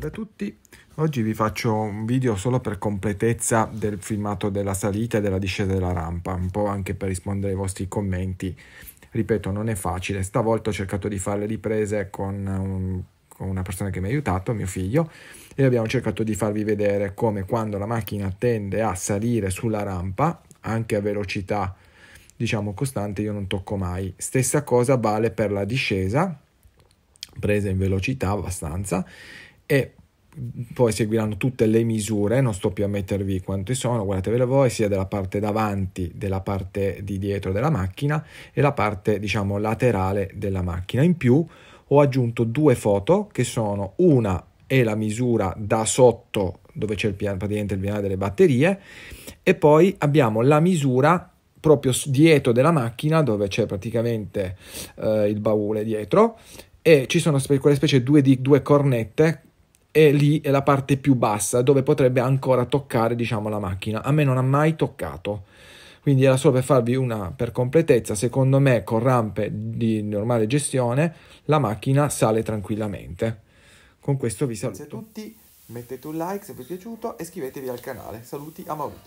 salve a tutti. Oggi vi faccio un video solo per completezza del filmato della salita e della discesa della rampa, un po' anche per rispondere ai vostri commenti. Ripeto, non è facile. Stavolta ho cercato di fare le riprese con, un, um, con una persona che mi ha aiutato, mio figlio, e abbiamo cercato di farvi vedere come quando la macchina tende a salire sulla rampa, anche a velocità diciamo costante, io non tocco mai. Stessa cosa vale per la discesa presa in velocità abbastanza e poi seguiranno tutte le misure, non sto più a mettervi quante sono, guardatevele voi, sia della parte davanti, della parte di dietro della macchina e la parte diciamo laterale della macchina. In più ho aggiunto due foto che sono una è la misura da sotto dove c'è il piano, praticamente il piano delle batterie e poi abbiamo la misura proprio dietro della macchina dove c'è praticamente eh, il baule dietro e ci sono quelle specie due di due cornette e lì è la parte più bassa dove potrebbe ancora toccare diciamo la macchina a me non ha mai toccato quindi era solo per farvi una per completezza secondo me con rampe di normale gestione la macchina sale tranquillamente con questo vi saluto grazie a tutti mettete un like se vi è piaciuto e iscrivetevi al canale saluti a Maurito